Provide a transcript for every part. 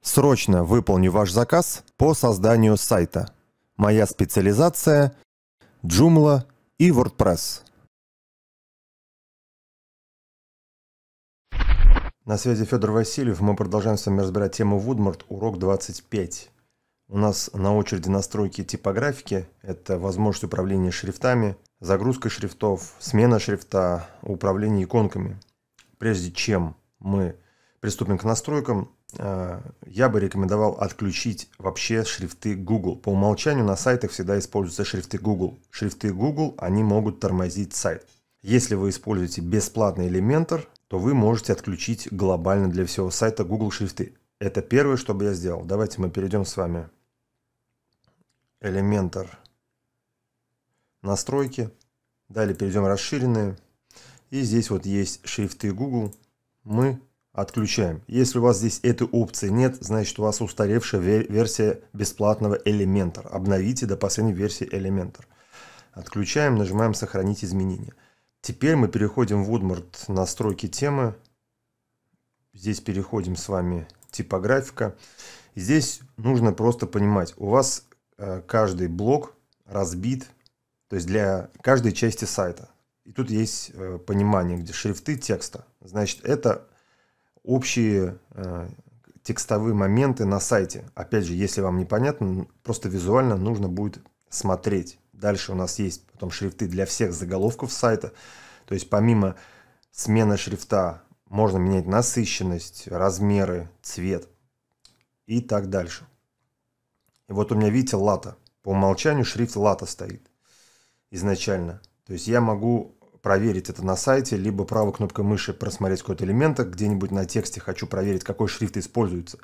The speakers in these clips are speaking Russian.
Срочно выполню ваш заказ по созданию сайта. Моя специализация – Joomla и WordPress. На связи Федор Васильев. Мы продолжаем с вами разбирать тему Woodmart, урок 25. У нас на очереди настройки типографики. Это возможность управления шрифтами, загрузка шрифтов, смена шрифта, управление иконками. Прежде чем мы приступим к настройкам, а, я бы рекомендовал отключить вообще шрифты Google. По умолчанию на сайтах всегда используются шрифты Google. Шрифты Google, они могут тормозить сайт. Если вы используете бесплатный Elementor, то вы можете отключить глобально для всего сайта Google шрифты. Это первое, что бы я сделал. Давайте мы перейдем с вами. Elementor. Настройки. Далее перейдем расширенные. И здесь вот есть шрифты Google. Мы отключаем. Если у вас здесь этой опции нет, значит у вас устаревшая версия бесплатного Elementor. Обновите до последней версии Elementor. Отключаем, нажимаем «Сохранить изменения». Теперь мы переходим в Woodmart «Настройки темы». Здесь переходим с вами «Типографика». Здесь нужно просто понимать, у вас э, каждый блок разбит, то есть для каждой части сайта. И тут есть э, понимание, где шрифты текста. Значит, это общие э, текстовые моменты на сайте. Опять же, если вам непонятно, просто визуально нужно будет смотреть. Дальше у нас есть потом шрифты для всех заголовков сайта. То есть помимо смены шрифта можно менять насыщенность, размеры, цвет и так дальше. И вот у меня, видите, лата. По умолчанию шрифт лата стоит изначально. То есть я могу проверить это на сайте, либо правой кнопкой мыши просмотреть какой-то элемент, где-нибудь на тексте хочу проверить, какой шрифт используется.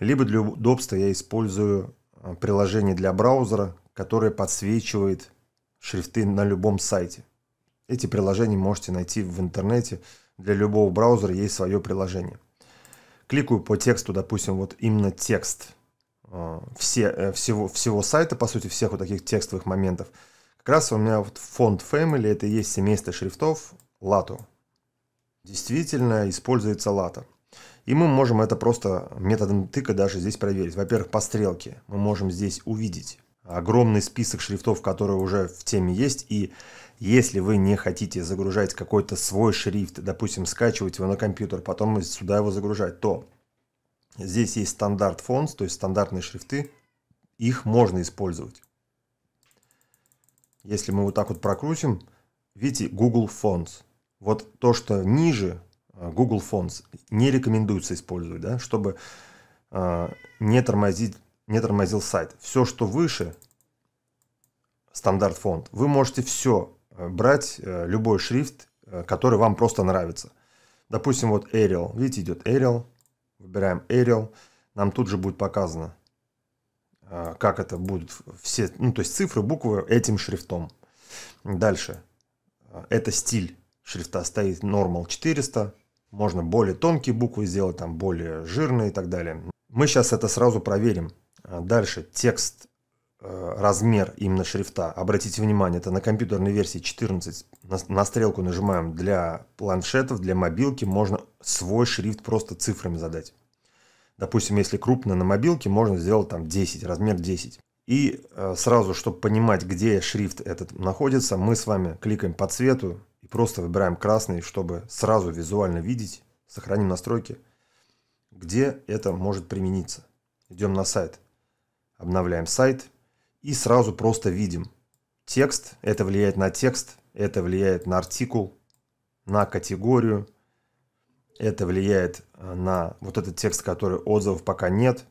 Либо для удобства я использую э, приложение для браузера, которое подсвечивает шрифты на любом сайте. Эти приложения можете найти в интернете. Для любого браузера есть свое приложение. Кликаю по тексту, допустим, вот именно текст э, все, э, всего, всего сайта, по сути, всех вот таких текстовых моментов – как раз у меня вот фонд Family, это и есть семейство шрифтов Lato. Действительно используется Lato. И мы можем это просто методом тыка даже здесь проверить. Во-первых, по стрелке мы можем здесь увидеть огромный список шрифтов, которые уже в теме есть. И если вы не хотите загружать какой-то свой шрифт, допустим, скачивать его на компьютер, потом сюда его загружать, то здесь есть стандарт фонт, то есть стандартные шрифты, их можно использовать если мы вот так вот прокрутим, видите, Google Fonts. Вот то, что ниже э, Google Fonts, не рекомендуется использовать, да, чтобы э, не, тормозить, не тормозил сайт. Все, что выше, стандарт фонд, вы можете все э, брать, э, любой шрифт, э, который вам просто нравится. Допустим, вот Arial. Видите, идет Arial. Выбираем Arial. Нам тут же будет показано а, как это будут все, ну, то есть цифры, буквы этим шрифтом. Дальше. А, это стиль шрифта стоит Normal 400. Можно более тонкие буквы сделать, там более жирные и так далее. Мы сейчас это сразу проверим. А, дальше текст, размер именно шрифта. Обратите внимание, это на компьютерной версии 14. На, стрелку нажимаем для планшетов, для мобилки. Можно свой шрифт просто цифрами задать. Допустим, если крупно на мобилке, можно сделать там 10, размер 10. И э, сразу, чтобы понимать, где шрифт этот находится, мы с вами кликаем по цвету и просто выбираем красный, чтобы сразу визуально видеть. Сохраним настройки, где это может примениться. Идем на сайт, обновляем сайт и сразу просто видим текст. Это влияет на текст, это влияет на артикул, на категорию, это влияет э, на вот этот текст, который отзывов пока нет.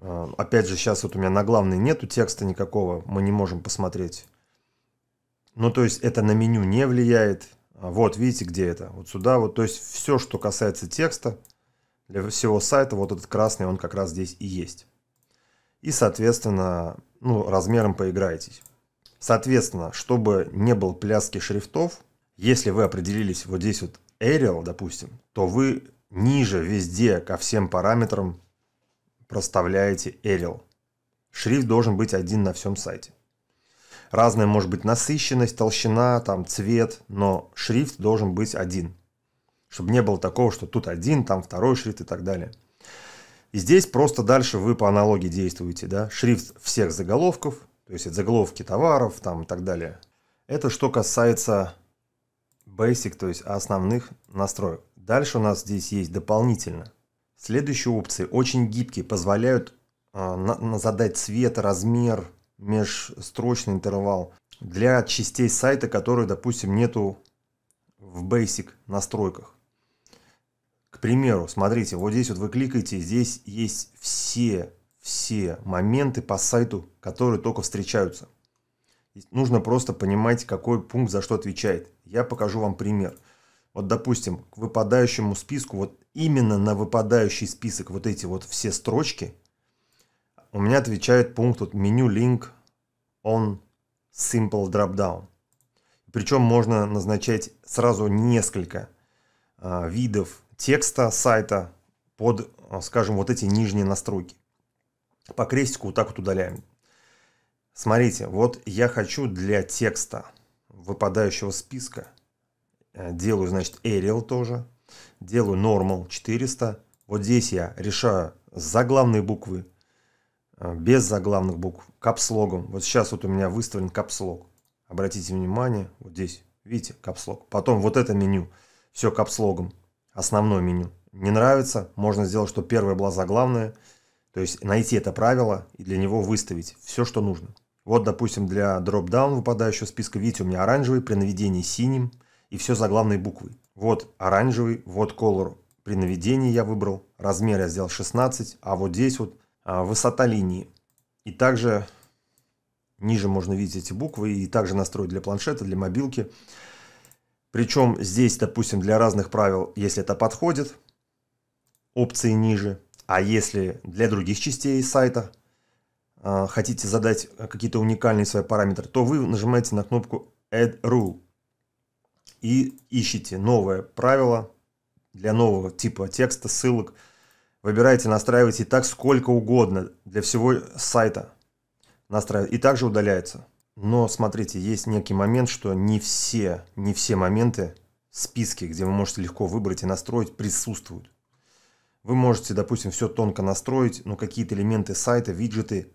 Э, опять же, сейчас вот у меня на главной нету текста никакого, мы не можем посмотреть. Ну, то есть это на меню не влияет. А вот, видите, где это? Вот сюда, вот, то есть все, что касается текста, для всего сайта, вот этот красный, он как раз здесь и есть. И, соответственно, ну, размером поиграйтесь. Соответственно, чтобы не было пляски шрифтов, если вы определились вот здесь вот Arial, допустим, то вы ниже везде ко всем параметрам проставляете Arial. Шрифт должен быть один на всем сайте. Разная может быть насыщенность, толщина, там цвет, но шрифт должен быть один. Чтобы не было такого, что тут один, там второй шрифт и так далее. И здесь просто дальше вы по аналогии действуете. Да? Шрифт всех заголовков, то есть это заголовки товаров там, и так далее. Это что касается basic, то есть основных настроек. Дальше у нас здесь есть дополнительно. Следующие опции очень гибкие, позволяют э, на, на задать цвет, размер, межстрочный интервал для частей сайта, которые, допустим, нету в basic настройках. К примеру, смотрите, вот здесь вот вы кликаете, здесь есть все, все моменты по сайту, которые только встречаются. Нужно просто понимать, какой пункт за что отвечает. Я покажу вам пример. Вот, допустим, к выпадающему списку, вот именно на выпадающий список вот эти вот все строчки, у меня отвечает пункт вот меню link on simple dropdown. Причем можно назначать сразу несколько э, видов текста сайта под, а, скажем, вот эти нижние настройки. По крестику вот так вот удаляем. Смотрите, вот я хочу для текста выпадающего списка. Э, делаю, значит, Arial тоже. Делаю Normal 400. Вот здесь я решаю заглавные буквы, э, без заглавных букв, капслогом. Вот сейчас вот у меня выставлен капслог. Обратите внимание, вот здесь, видите, капслог. Потом вот это меню, все капслогом, основное меню. Не нравится, можно сделать, что первое было заглавное – то есть найти это правило и для него выставить все, что нужно. Вот, допустим, для дроп выпадающего списка, видите, у меня оранжевый, при наведении синим, и все за заглавной буквой. Вот оранжевый, вот color при наведении я выбрал, размер я сделал 16, а вот здесь вот а, высота линии. И также ниже можно видеть эти буквы, и также настроить для планшета, для мобилки. Причем здесь, допустим, для разных правил, если это подходит, опции ниже – а если для других частей сайта э, хотите задать какие-то уникальные свои параметры, то вы нажимаете на кнопку Add Rule и ищите новое правило для нового типа текста, ссылок. Выбираете, настраиваете так сколько угодно для всего сайта. Настраивать. И также удаляется. Но смотрите, есть некий момент, что не все, не все моменты в списке, где вы можете легко выбрать и настроить, присутствуют. Вы можете, допустим, все тонко настроить, но какие-то элементы сайта, виджеты,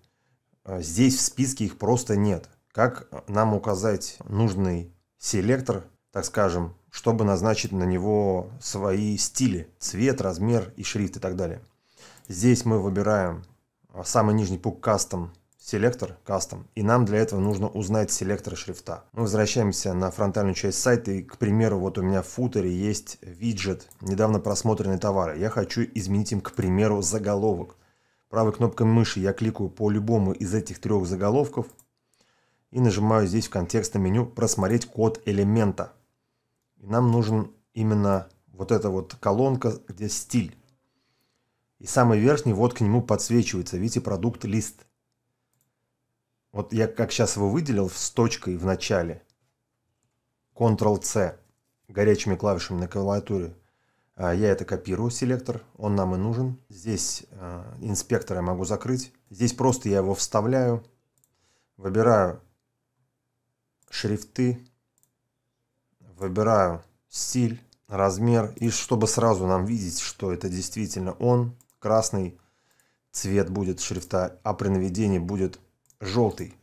а, здесь в списке их просто нет. Как а, нам указать нужный селектор, так скажем, чтобы назначить на него свои стили, цвет, размер и шрифт и так далее. Здесь мы выбираем а, самый нижний пункт "Кастом" селектор кастом, и нам для этого нужно узнать селектор шрифта. Мы возвращаемся на фронтальную часть сайта, и, к примеру, вот у меня в футере есть виджет «Недавно просмотренные товары». Я хочу изменить им, к примеру, заголовок. Правой кнопкой мыши я кликаю по любому из этих трех заголовков и нажимаю здесь в контекстном меню «Просмотреть код элемента». И нам нужен именно вот эта вот колонка, где стиль. И самый верхний вот к нему подсвечивается, видите, продукт лист – вот я как сейчас его выделил с точкой в начале. Ctrl-C горячими клавишами на клавиатуре. А, я это копирую, селектор, он нам и нужен. Здесь а, инспектор я могу закрыть. Здесь просто я его вставляю, выбираю шрифты, выбираю стиль, размер. И чтобы сразу нам видеть, что это действительно он, красный цвет будет шрифта, а при наведении будет желтый.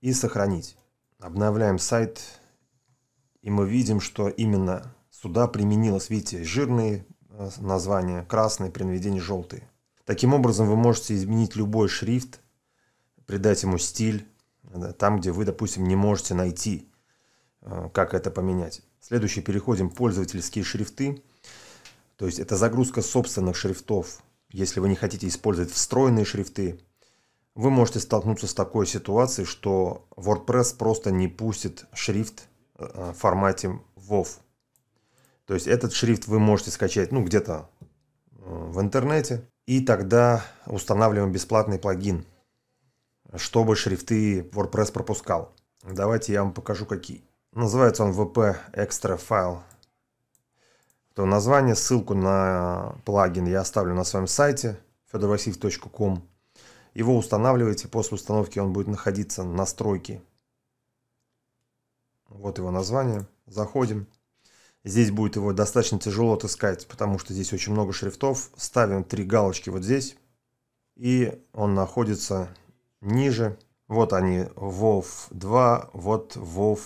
И сохранить. Обновляем сайт. И мы видим, что именно сюда применилось, видите, жирные э, названия, красные, при наведении желтые. Таким образом, вы можете изменить любой шрифт, придать ему стиль, там, где вы, допустим, не можете найти, э, как это поменять. Следующий переходим пользовательские шрифты. То есть это загрузка собственных шрифтов. Если вы не хотите использовать встроенные шрифты, вы можете столкнуться с такой ситуацией, что WordPress просто не пустит шрифт э, э, в формате WoW. То есть этот шрифт вы можете скачать ну, где-то э, в интернете, и тогда устанавливаем бесплатный плагин, чтобы шрифты WordPress пропускал. Давайте я вам покажу какие. Называется он WP Extra File. То название, ссылку на плагин я оставлю на своем сайте fedorvasif.com. Его устанавливаете, после установки он будет находиться на настройки. Вот его название. Заходим. Здесь будет его достаточно тяжело отыскать, потому что здесь очень много шрифтов. Ставим три галочки вот здесь. И он находится ниже. Вот они, WoW 2, вот WoW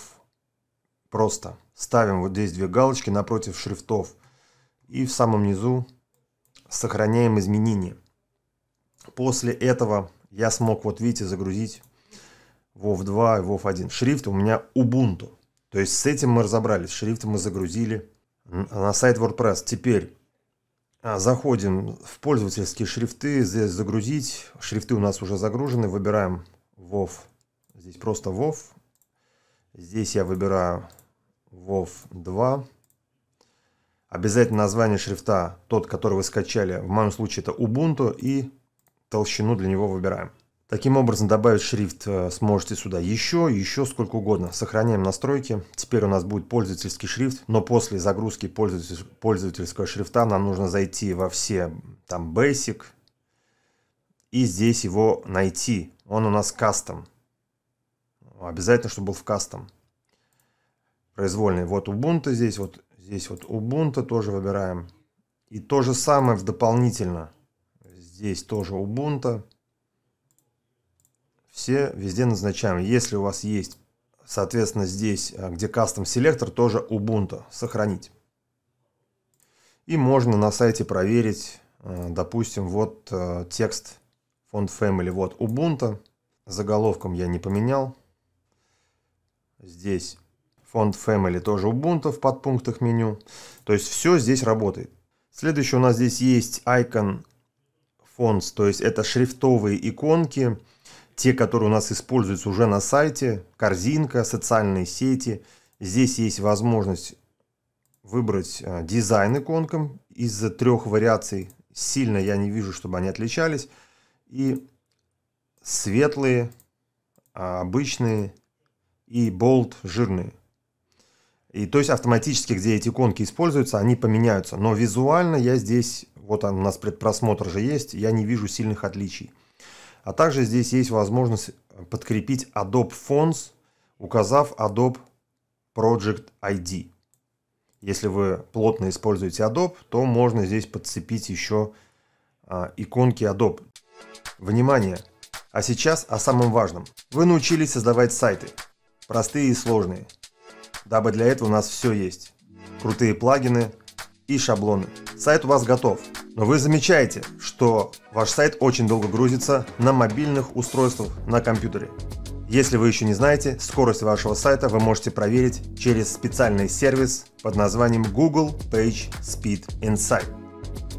просто. Ставим вот здесь две галочки напротив шрифтов. И в самом низу сохраняем изменения. После этого я смог, вот видите, загрузить WoW 2 и WoW 1. Шрифт у меня Ubuntu. То есть с этим мы разобрались. Шрифт мы загрузили на сайт WordPress. Теперь а, заходим в пользовательские шрифты. Здесь загрузить. Шрифты у нас уже загружены. Выбираем WoW. Здесь просто WoW. Здесь я выбираю WoW 2. Обязательно название шрифта, тот, который вы скачали. В моем случае это Ubuntu и толщину для него выбираем. Таким образом, добавить шрифт э, сможете сюда еще, еще сколько угодно. Сохраняем настройки. Теперь у нас будет пользовательский шрифт, но после загрузки пользователь, пользовательского шрифта нам нужно зайти во все, там, Basic, и здесь его найти. Он у нас кастом. Обязательно, чтобы был в кастом. Произвольный. Вот Ubuntu здесь, вот здесь вот Ubuntu тоже выбираем. И то же самое в дополнительно – Здесь тоже Ubuntu. Все везде назначаем. Если у вас есть, соответственно, здесь, а, где Custom Selector, тоже Ubuntu. Сохранить. И можно на сайте проверить, а, допустим, вот а, текст фонд Family, вот Ubuntu. Заголовком я не поменял. Здесь фонд Family тоже Ubuntu в подпунктах меню. То есть все здесь работает. Следующее у нас здесь есть icon fonts, то есть это шрифтовые иконки, те, которые у нас используются уже на сайте, корзинка, социальные сети. Здесь есть возможность выбрать а, дизайн иконкам из трех вариаций. Сильно я не вижу, чтобы они отличались. И светлые, а, обычные и болт жирные. И то есть автоматически, где эти иконки используются, они поменяются. Но визуально я здесь вот он, у нас предпросмотр же есть, я не вижу сильных отличий. А также здесь есть возможность подкрепить Adobe Fonts, указав Adobe Project ID. Если вы плотно используете Adobe, то можно здесь подцепить еще а, иконки Adobe. Внимание! А сейчас о самом важном. Вы научились создавать сайты. Простые и сложные. Дабы для этого у нас все есть. Крутые плагины, и шаблоны. Сайт у вас готов, но вы замечаете, что ваш сайт очень долго грузится на мобильных устройствах на компьютере. Если вы еще не знаете, скорость вашего сайта вы можете проверить через специальный сервис под названием Google Page Speed Insight.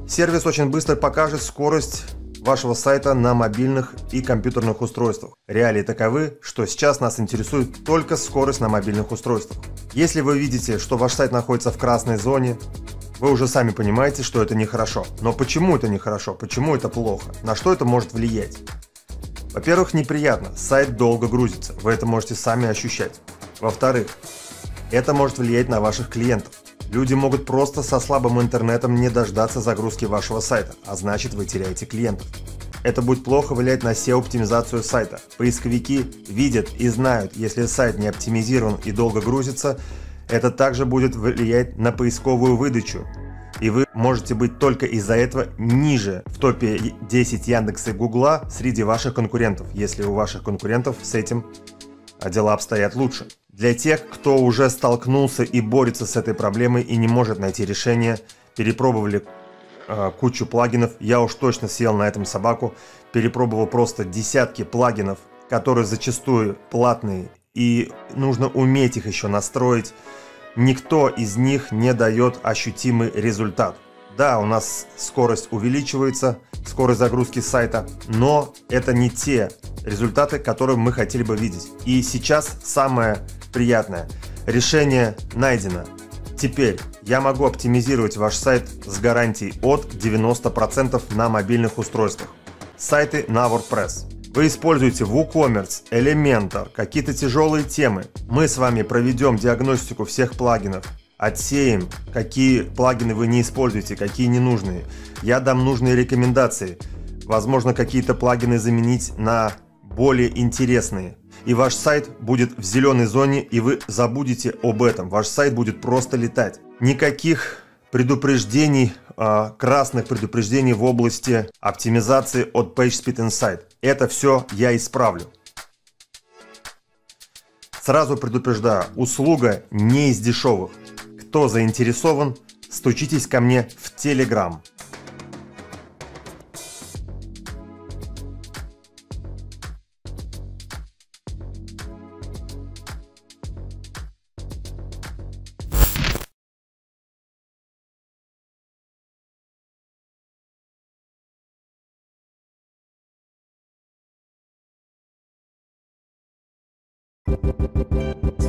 Сервис очень быстро покажет скорость вашего сайта на мобильных и компьютерных устройствах. Реалии таковы, что сейчас нас интересует только скорость на мобильных устройствах. Если вы видите, что ваш сайт находится в красной зоне, вы уже сами понимаете, что это нехорошо. Но почему это нехорошо? Почему это плохо? На что это может влиять? Во-первых, неприятно. Сайт долго грузится. Вы это можете сами ощущать. Во-вторых, это может влиять на ваших клиентов. Люди могут просто со слабым интернетом не дождаться загрузки вашего сайта, а значит вы теряете клиентов. Это будет плохо влиять на SEO-оптимизацию сайта. Поисковики видят и знают, если сайт не оптимизирован и долго грузится, это также будет влиять на поисковую выдачу. И вы можете быть только из-за этого ниже в топе 10 Яндекса и Гугла среди ваших конкурентов, если у ваших конкурентов с этим а, дела обстоят лучше. Для тех, кто уже столкнулся и борется с этой проблемой и не может найти решение, перепробовали э, кучу плагинов, я уж точно съел на этом собаку, перепробовал просто десятки плагинов, которые зачастую платные и нужно уметь их еще настроить. Никто из них не дает ощутимый результат. Да, у нас скорость увеличивается, скорость загрузки сайта, но это не те результаты, которые мы хотели бы видеть. И сейчас самое приятное. Решение найдено. Теперь я могу оптимизировать ваш сайт с гарантией от 90% на мобильных устройствах. Сайты на WordPress. Вы используете WooCommerce, Elementor, какие-то тяжелые темы. Мы с вами проведем диагностику всех плагинов, отсеем, какие плагины вы не используете, какие ненужные. Я дам нужные рекомендации. Возможно, какие-то плагины заменить на более интересные. И ваш сайт будет в зеленой зоне, и вы забудете об этом. Ваш сайт будет просто летать. Никаких предупреждений, а, красных предупреждений в области оптимизации от PageSpeed Insight. Это все я исправлю. Сразу предупреждаю, услуга не из дешевых. Кто заинтересован, стучитесь ко мне в Телеграм. パパパッパッパッ。